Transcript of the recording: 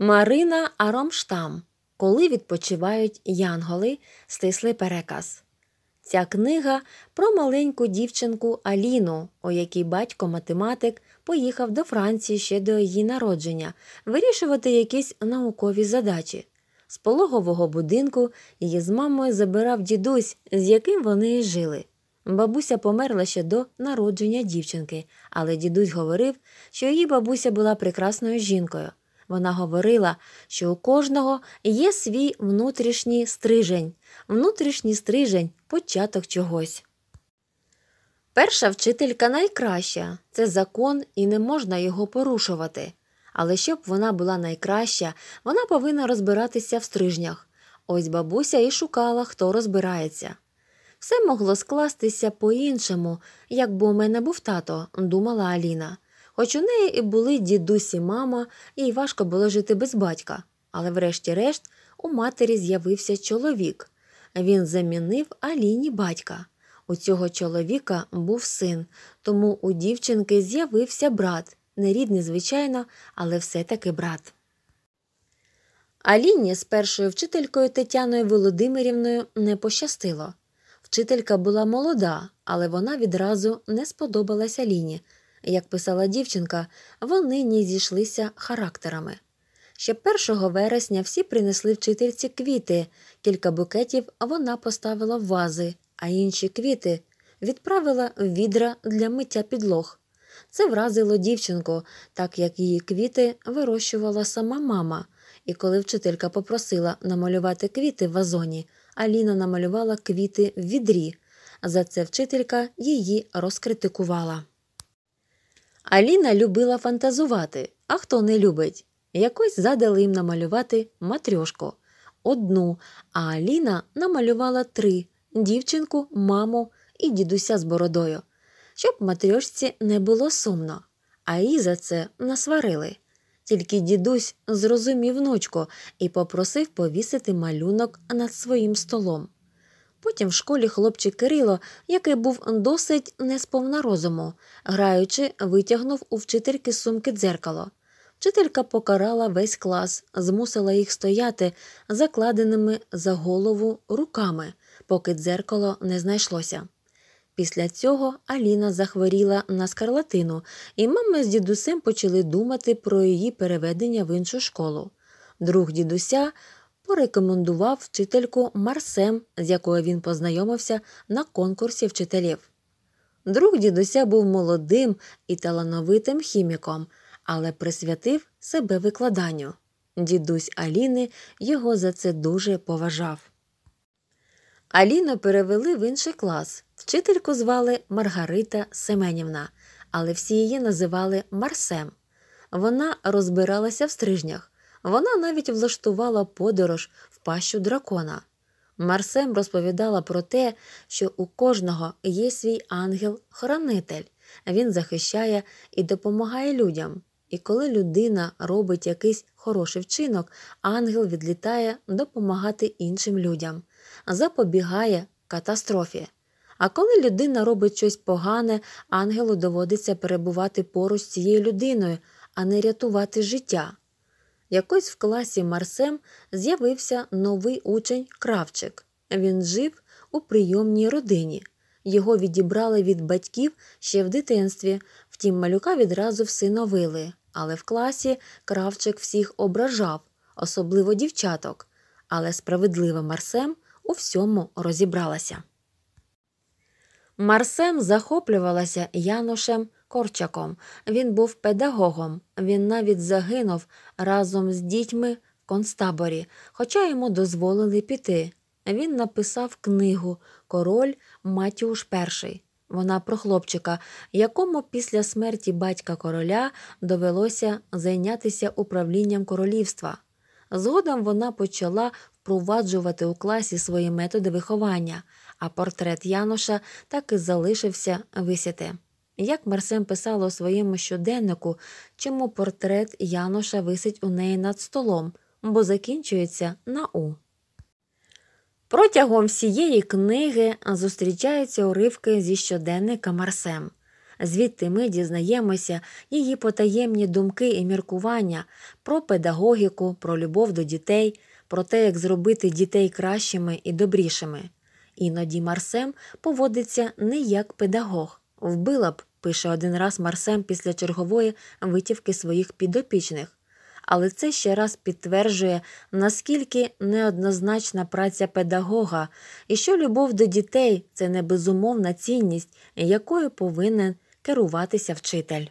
Марина Аромштам. Коли відпочивають янголи, стисли переказ. Ця книга про маленьку дівчинку Аліну, у якій батько математик поїхав до Франції ще до її народження вирішувати якісь наукові задачі. З пологового будинку її з мамою забирав дідусь, з яким вони і жили. Бабуся померла ще до народження дівчинки, але дідусь говорив, що її бабуся була прекрасною жінкою. Вона говорила, що у кожного є свій внутрішній стрижень, внутрішній стрижень початок чогось. Перша вчителька найкраща це закон, і не можна його порушувати. Але щоб вона була найкраща, вона повинна розбиратися в стрижнях. Ось бабуся і шукала, хто розбирається. Все могло скластися по іншому, якби у мене був тато, думала Аліна. Хоч у неї і були дідусі мама, їй важко було жити без батька, але врешті-решт у матері з'явився чоловік. Він замінив Аліні батька. У цього чоловіка був син, тому у дівчинки з'явився брат, не рідний, звичайно, але все-таки брат. Аліні з першою вчителькою Тетяною Володимирівною не пощастило. Вчителька була молода, але вона відразу не сподобалася Аліні – як писала дівчинка, вони не зійшлися характерами. Ще 1 вересня всі принесли вчительці квіти, кілька букетів вона поставила в вази, а інші квіти відправила в відра для миття підлог. Це вразило дівчинку, так як її квіти вирощувала сама мама. І коли вчителька попросила намалювати квіти в вазоні, Аліна намалювала квіти в відрі. За це вчителька її розкритикувала. Аліна любила фантазувати, а хто не любить. Якось задали їм намалювати матрьошку одну, а Аліна намалювала три дівчинку, маму і дідуся з бородою, щоб матрьошці не було сумно, а її за це насварили. Тільки дідусь зрозумів ночку і попросив повісити малюнок над своїм столом. Потім в школі хлопчик Кирило, який був досить несповна розуму, граючи, витягнув у вчительки з сумки дзеркало. Вчителька покарала весь клас, змусила їх стояти закладеними за голову руками, поки дзеркало не знайшлося. Після цього Аліна захворіла на скарлатину, і мама з дідусем почали думати про її переведення в іншу школу. Друг дідуся порекомендував вчительку Марсем, з якою він познайомився на конкурсі вчителів. Друг дідуся був молодим і талановитим хіміком, але присвятив себе викладанню. Дідусь Аліни його за це дуже поважав. Аліну перевели в інший клас. Вчительку звали Маргарита Семенівна, але всі її називали Марсем. Вона розбиралася в стрижнях. Вона навіть влаштувала подорож в пащу дракона. Марсем розповідала про те, що у кожного є свій ангел-хранитель. Він захищає і допомагає людям. І коли людина робить якийсь хороший вчинок, ангел відлітає допомагати іншим людям, запобігає катастрофі. А коли людина робить щось погане, ангелу доводиться перебувати поруч з цією людиною, а не рятувати життя. Якось в класі Марсем з'явився новий учень Кравчик. Він жив у прийомній родині. Його відібрали від батьків ще в дитинстві, втім, малюка відразу всиновили. Але в класі Кравчик всіх ображав, особливо дівчаток. Але справедлива Марсем у всьому розібралася. Марсем захоплювалася Яношем Корчаком. Він був педагогом, він навіть загинув разом з дітьми в концтаборі, хоча йому дозволили піти. Він написав книгу Король Матіуш І. Вона про хлопчика, якому після смерті батька короля довелося зайнятися управлінням королівства. Згодом вона почала впроваджувати у класі свої методи виховання, а портрет Яноша так і залишився висіти. Як Марсем писала у своєму щоденнику, чому портрет Яноша висить у неї над столом, бо закінчується на У. Протягом всієї книги зустрічаються уривки зі щоденника Марсем. Звідти ми дізнаємося її потаємні думки і міркування про педагогіку, про любов до дітей, про те, як зробити дітей кращими і добрішими. Іноді Марсем поводиться не як педагог, вбила б, пише один раз Марсем після чергової витівки своїх підопічних. Але це ще раз підтверджує, наскільки неоднозначна праця педагога і що любов до дітей це не безумовна цінність, якою повинен керуватися вчитель.